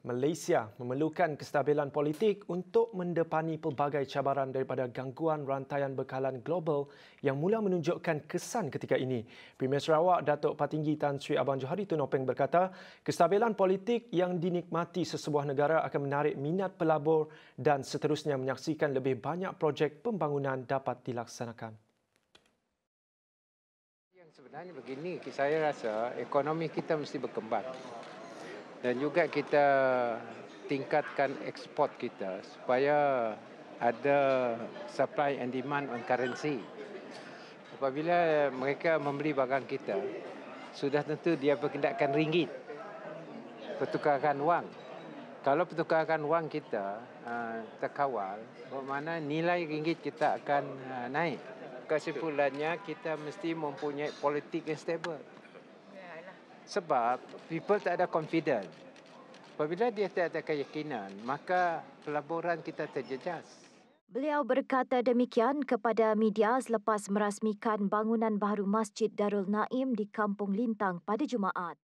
Malaysia memerlukan kestabilan politik untuk mendepani pelbagai cabaran daripada gangguan rantaian bekalan global yang mula menunjukkan kesan ketika ini. Premier Sarawak Datuk Patinggi Tan Sri Abang Johari Tun Openg berkata, kestabilan politik yang dinikmati sesebuah negara akan menarik minat pelabur dan seterusnya menyaksikan lebih banyak projek pembangunan dapat dilaksanakan. Yang sebenarnya begini, saya rasa ekonomi kita mesti berkembang dan juga kita tingkatkan ekspor kita supaya ada supply and demand on currency. Apabila mereka membeli barang kita, sudah tentu dia berkendakan ringgit, pertukaran wang. Kalau pertukaran wang kita ah, terkawal, bermakna nilai ringgit kita akan ah, naik. Kesimpulannya, kita mesti mempunyai politik yang stable. Sebab people tak ada confidence. Apabila dia tak ada keyakinan, maka pelaburan kita terjejas. Beliau berkata demikian kepada media selepas merasmikan bangunan baru Masjid Darul Naim di Kampung Lintang pada Jumaat.